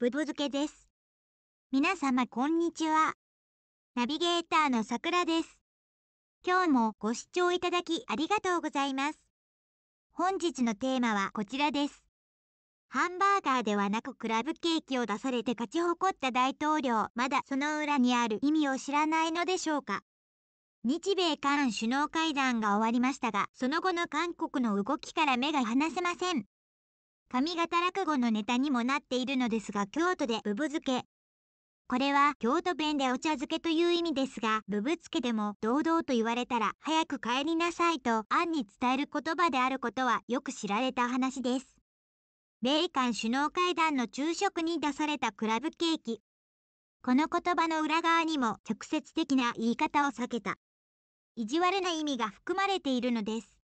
ぶぶ漬けです。皆様こんにちは。ナビゲーターのさくらです。今日もご視聴いただきありがとうございます。本日のテーマはこちらです。ハンバーガーではなくクラブケーキを出されて勝ち誇った大統領、まだその裏にある意味を知らないのでしょうか。日米韓首脳会談が終わりましたが、その後の韓国の動きから目が離せません。上方落語のネタにもなっているのですが京都でブブ漬け。これは京都弁でお茶漬けという意味ですが、ブブ漬けでも堂々と言われたら早く帰りなさいと暗に伝える言葉であることはよく知られた話です。米韓首脳会談の昼食に出されたクラブケーキ。この言葉の裏側にも直接的な言い方を避けた。意地悪な意味が含まれているのです。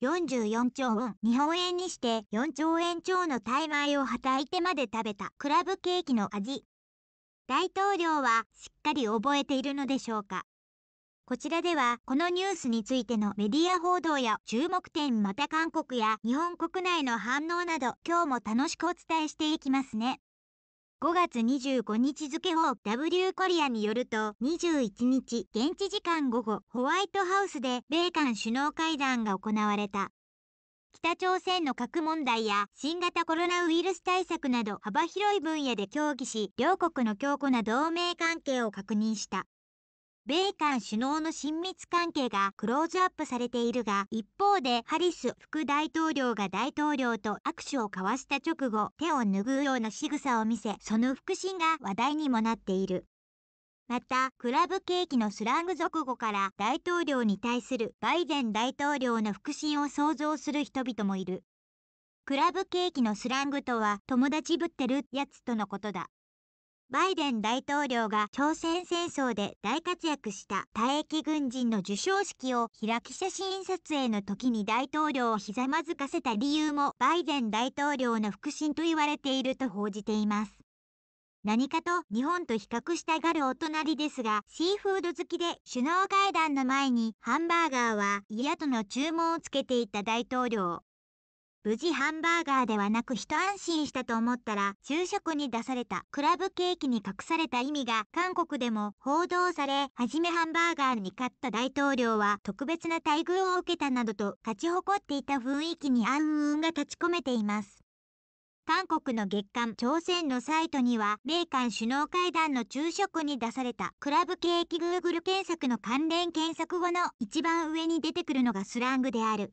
44兆ウォン、日本円にして4兆円超の大米をはたいてまで食べたクラブケーキの味。大統領はしっかり覚えているのでしょうかこちらでは、このニュースについてのメディア報道や注目点また韓国や日本国内の反応など、今日も楽しくお伝えしていきますね。5月25日付を W コリアによると21日現地時間午後ホワイトハウスで米韓首脳会談が行われた。北朝鮮の核問題や新型コロナウイルス対策など幅広い分野で協議し、両国の強固な同盟関係を確認した。米韓首脳の親密関係がクローズアップされているが、一方でハリス副大統領が大統領と握手を交わした直後、手を拭うような仕草を見せ、その腹心が話題にもなっている。また、クラブケーキのスラング俗語から大統領に対するバイデン大統領の腹心を想像する人々もいる。クラブケーキのスラングとは友達ぶってるやつとのことだ。バイデン大統領が朝鮮戦争で大活躍した退役軍人の授賞式を開き写真撮影の時に大統領をひざまずかせた理由もバイデン大統領の腹心と言われていると報じています。何かと日本と比較したがるお隣ですが、シーフード好きで首脳会談の前にハンバーガーは嫌との注文をつけていた大統領。無事ハンバーガーではなく一安心したと思ったら、昼食に出されたクラブケーキに隠された意味が韓国でも報道され、はじめハンバーガーに勝った大統領は特別な待遇を受けたなどと勝ち誇っていた雰囲気に暗雲が立ち込めています。韓国の月間朝鮮のサイトには、米韓首脳会談の昼食に出されたクラブケーキ Google 検索の関連検索後の一番上に出てくるのがスラングである。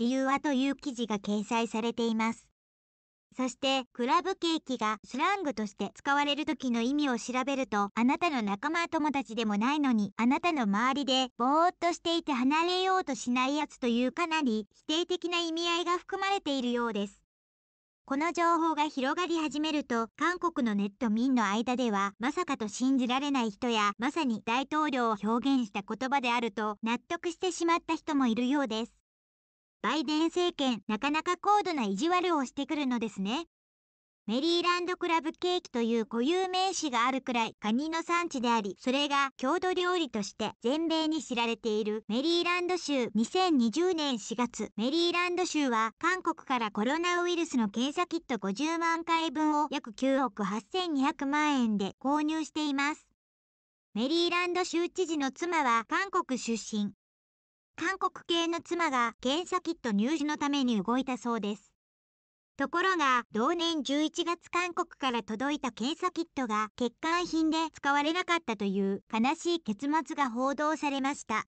理由はという記事が掲載されています。そして、クラブケーキがスラングとして使われる時の意味を調べると、あなたの仲間友達でもないのに、あなたの周りでぼーっとしていて離れようとしないやつというかなり否定的な意味合いが含まれているようです。この情報が広がり始めると、韓国のネット民の間では、まさかと信じられない人や、まさに大統領を表現した言葉であると納得してしまった人もいるようです。バイデン政権なかなか高度な意地悪をしてくるのですね。メリーランドクラブケーキという固有名詞があるくらいカニの産地であり、それが郷土料理として全米に知られているメリーランド州2020年4月、メリーランド州は韓国からコロナウイルスの検査キット50万回分を約9億8200万円で購入しています。メリーランド州知事の妻は韓国出身。韓国系の妻が検査キット入手のために動いたそうです。ところが、同年11月韓国から届いた検査キットが欠陥品で使われなかったという悲しい結末が報道されました。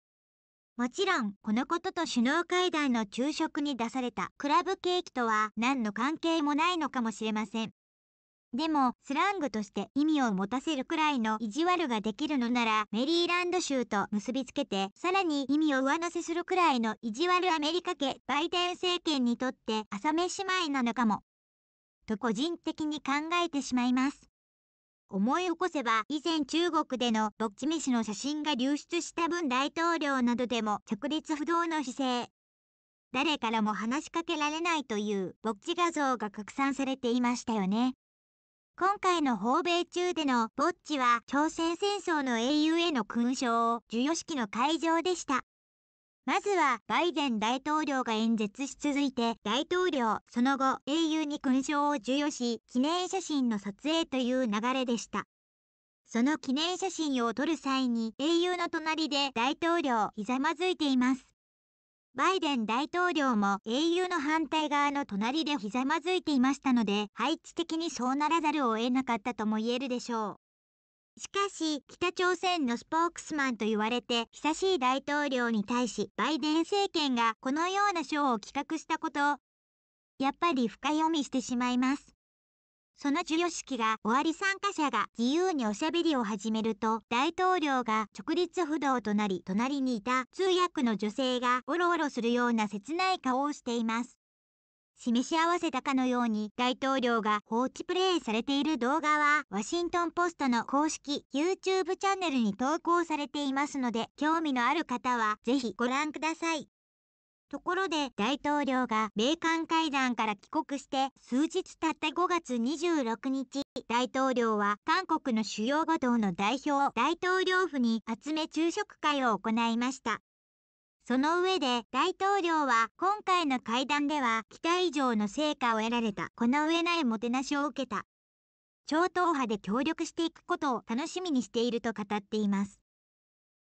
もちろん、このことと首脳会談の昼食に出されたクラブケーキとは何の関係もないのかもしれません。でも、スラングとして意味を持たせるくらいの意地悪ができるのなら、メリーランド州と結びつけて、さらに意味を上乗せするくらいの意地悪アメリカ家、バイデン政権にとって朝飯前なのかも。と個人的に考えてしまいます。思い起こせば、以前中国でのぼッチ飯の写真が流出した文大統領などでも直立不動の姿勢。誰からも話しかけられないというぼっち画像が拡散されていましたよね。今回の訪米中でのボッチは朝鮮戦争の英雄への勲章授与式の会場でした。まずはバイデン大統領が演説し続いて大統領、その後英雄に勲章を授与し記念写真の撮影という流れでした。その記念写真を撮る際に英雄の隣で大統領ひざまずいています。バイデン大統領も英雄の反対側の隣でひざまずいていましたので、配置的にそうならざるを得なかったとも言えるでしょう。しかし、北朝鮮のスポークスマンと言われて、久しい大統領に対し、バイデン政権がこのような賞を企画したことを、やっぱり深読みしてしまいます。その授与式が終わり参加者が自由におしゃべりを始めると大統領が直立不動となり隣にいた通訳の女性がおろおろするような切ない顔をしています。示し合わせたかのように大統領が放置プレイされている動画はワシントンポストの公式 YouTube チャンネルに投稿されていますので興味のある方はぜひご覧ください。ところで大統領が米韓会談から帰国して数日たった5月26日、大統領は韓国の主要五島の代表大統領府に集め昼食会を行いました。その上で大統領は今回の会談では期待以上の成果を得られた。この上ないもてなしを受けた。超党派で協力していくことを楽しみにしていると語っています。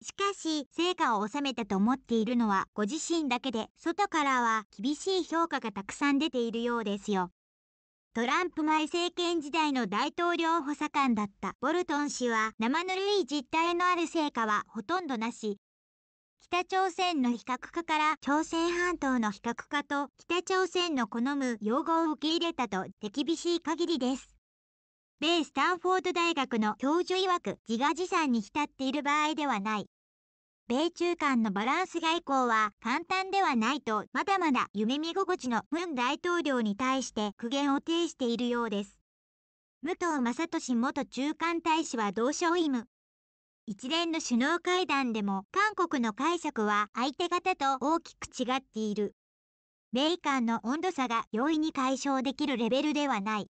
しかし、成果を収めたと思っているのはご自身だけで、外からは厳しい評価がたくさん出ているようですよ。トランプ前政権時代の大統領補佐官だったボルトン氏は生ぬるい実態のある成果はほとんどなし。北朝鮮の非核化から朝鮮半島の非核化と北朝鮮の好む用語を受け入れたと手厳しい限りです。米スタンフォード大学の教授曰く自画自賛に浸っている場合ではない。米中間のバランス外交は簡単ではないと、まだまだ夢見心地の文大統領に対して苦言を呈しているようです。武藤正俊元中間大使は同省意務。一連の首脳会談でも韓国の解釈は相手方と大きく違っている。米韓の温度差が容易に解消できるレベルではない。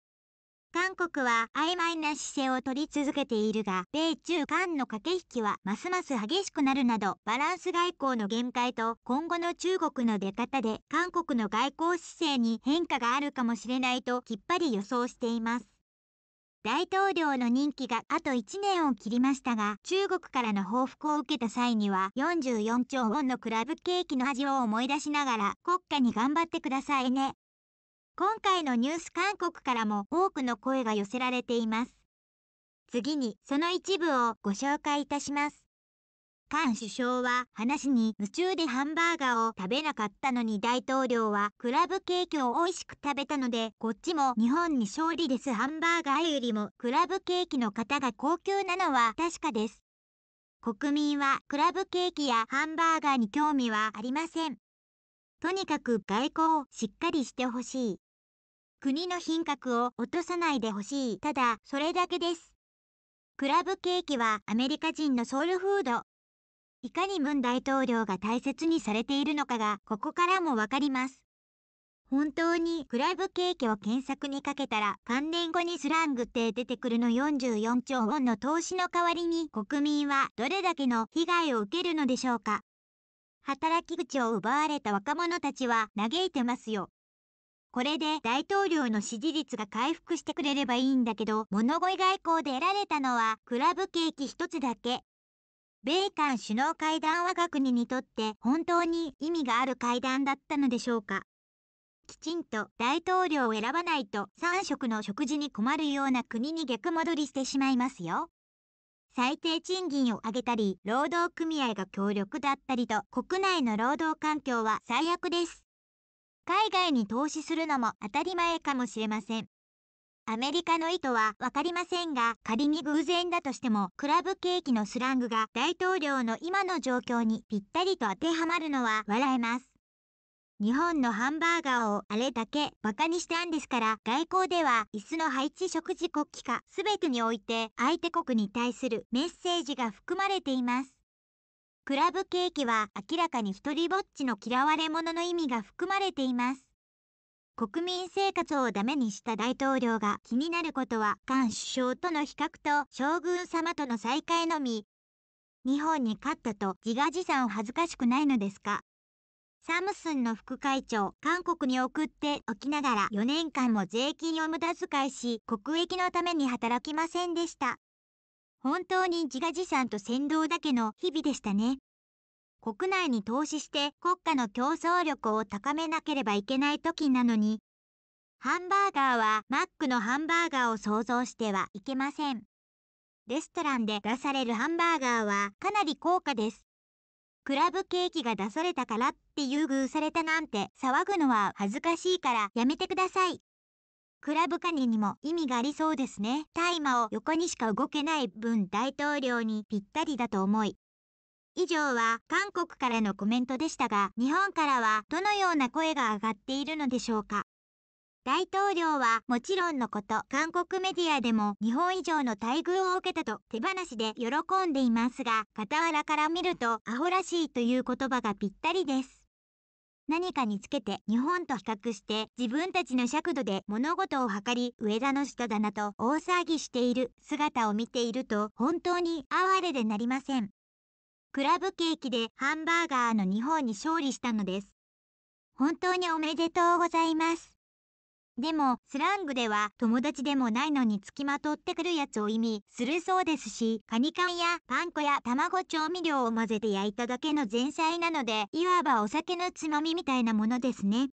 韓国は曖昧な姿勢を取り続けているが、米中韓の駆け引きはますます激しくなるなど、バランス外交の限界と今後の中国の出方で韓国の外交姿勢に変化があるかもしれないときっぱり予想しています。大統領の任期があと1年を切りましたが、中国からの報復を受けた際には、44兆ウォンのクラブケーキの味を思い出しながら、国家に頑張ってくださいね、今回のニュース韓国からも多くの声が寄せられています。次にその一部をご紹介いたします。韓首相は話に夢中でハンバーガーを食べなかったのに大統領はクラブケーキを美味しく食べたのでこっちも日本に勝利ですハンバーガーよりもクラブケーキの方が高級なのは確かです。国民はクラブケーキやハンバーガーに興味はありません。とにかく外交をしっかりしてほしい。国の品格を落とさないでほしい。ただ、それだけです。クラブケーキはアメリカ人のソウルフード。いかに文大統領が大切にされているのかが、ここからもわかります。本当にクラブケーキを検索にかけたら関連後にスラングって出てくるの44兆ウォンの投資の代わりに国民はどれだけの被害を受けるのでしょうか働き口を奪われた若者たちは嘆いてますよ。これで大統領の支持率が回復してくれればいいんだけど、物乞い外交で得られたのは、クラブケーキ一つだけ。米韓首脳会談は各国にとって本当に意味がある会談だったのでしょうか。きちんと大統領を選ばないと3食の食事に困るような国に逆戻りしてしまいますよ。最低賃金を上げたり、労働組合が強力だったりと、国内の労働環境は最悪です。海外に投資するのも当たり前かもしれません。アメリカの意図はわかりませんが、仮に偶然だとしても、クラブケーキのスラングが大統領の今の状況にぴったりと当てはまるのは笑えます。日本のハンバーガーをあれだけバカにしたんですから、外交では椅子の配置食事国旗化全てにおいて相手国に対するメッセージが含まれています。クラブケーキは明らかに一人ぼっちの嫌われ者の意味が含まれています。国民生活をダメにした大統領が気になることは、菅首相との比較と将軍様との再会のみ。日本に勝ったと自画自賛を恥ずかしくないのですかサムスンの副会長、韓国に送っておきながら4年間も税金を無駄遣いし、国益のために働きませんでした。本当に自画自賛と先導だけの日々でしたね。国内に投資して国家の競争力を高めなければいけない時なのに、ハンバーガーはマックのハンバーガーを想像してはいけません。レストランで出されるハンバーガーはかなり高価です。クラブケーキが出されたからって優遇されたなんて騒ぐのは恥ずかしいからやめてください。クラブカニにも意味がありそうですね。大麻を横にしか動けない分大統領にぴったりだと思い。以上は韓国からのコメントでしたが、日本からはどのような声が上がっているのでしょうか。大統領はもちろんのこと、韓国メディアでも日本以上の待遇を受けたと手放しで喜んでいますが、傍らから見るとアホらしいという言葉がぴったりです。何かにつけて日本と比較して自分たちの尺度で物事を測り上田の人だなと大騒ぎしている姿を見ていると本当に哀れでなりません。クラブケーキでハンバーガーの日本に勝利したのです。本当におめでとうございます。でも、スラングでは友達でもないのに付きまとってくるやつを意味するそうですし、カニ缶やパン粉や卵調味料を混ぜて焼いただけの前菜なので、いわばお酒のつまみみたいなものですね。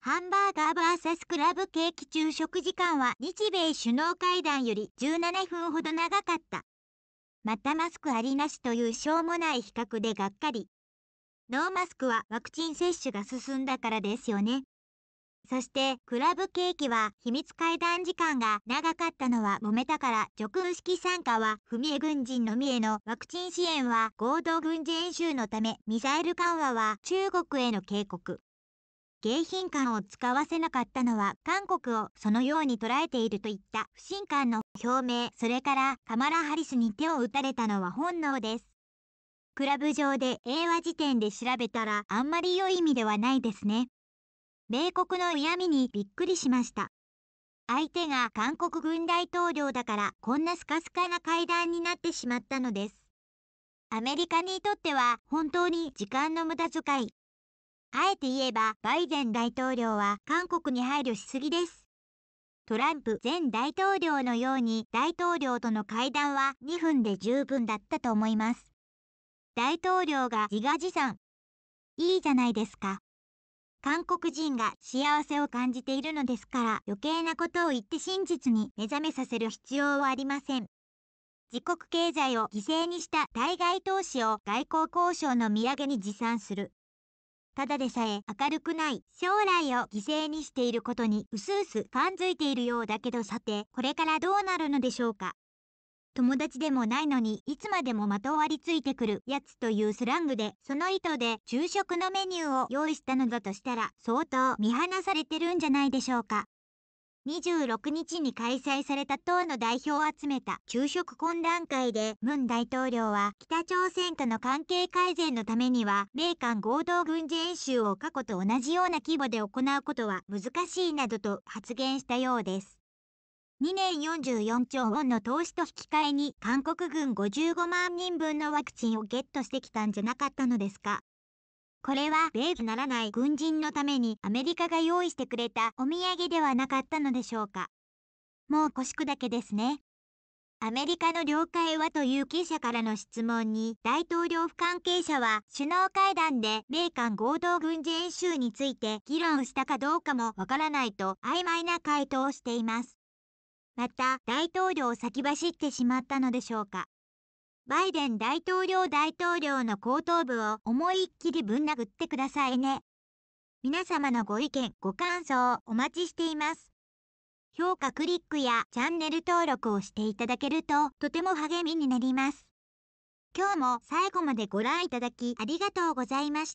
ハンバーガー VS クラブケーキ昼食時間は日米首脳会談より17分ほど長かった。またマスクありなしというしょうもない比較でがっかり。ノーマスクはワクチン接種が進んだからですよね。そして、クラブケーキは、秘密会談時間が長かったのは揉めたから、叙勲式参加は、み絵軍人のみへのワクチン支援は、合同軍事演習のため、ミサイル緩和は、中国への警告。迎賓館を使わせなかったのは韓国をそのように捉えているといった不信感の表明、それからカマラ・ハリスに手を打たれたのは本能です。クラブ上で英和辞典で調べたらあんまり良い意味ではないですね。米国の嫌味にびっくりしました。相手が韓国軍大統領だからこんなスカスカな会談になってしまったのです。アメリカにとっては本当に時間の無駄遣い。あえて言えばバイデン大統領は韓国に配慮しすぎです。トランプ前大統領のように大統領との会談は2分で十分だったと思います。大統領が自画自賛。いいじゃないですか。韓国人が幸せを感じているのですから余計なことを言って真実に目覚めさせる必要はありません。自国経済を犠牲にした対外投資を外交交渉の土産に持参する。ただでさえ明るくない将来を犠牲にしていることにうすうす感づいているようだけどさてこれからどうなるのでしょうか。友達でもないのにいつまでもまとわりついてくるやつというスラングでその意図で昼食のメニューを用意したのだとしたら相当見放されてるんじゃないでしょうか。26日に開催された党の代表を集めた昼食懇談会で文大統領は北朝鮮との関係改善のためには米韓合同軍事演習を過去と同じような規模で行うことは難しいなどと発言したようです。2年44兆ウォンの投資と引き換えに韓国軍55万人分のワクチンをゲットしてきたんじゃなかったのですかこれは米軍ならない軍人のためにアメリカが用意してくれたお土産ではなかったのでしょうかもう腰だけですね。アメリカの了解はという記者からの質問に、大統領府関係者は首脳会談で米韓合同軍事演習について議論したかどうかもわからないと曖昧な回答をしています。また大統領を先走ってしまったのでしょうか。バイデン大統領大統領の後頭部を思いっきりぶん殴ってくださいね。皆様のご意見、ご感想お待ちしています。評価クリックやチャンネル登録をしていただけるととても励みになります。今日も最後までご覧いただきありがとうございました。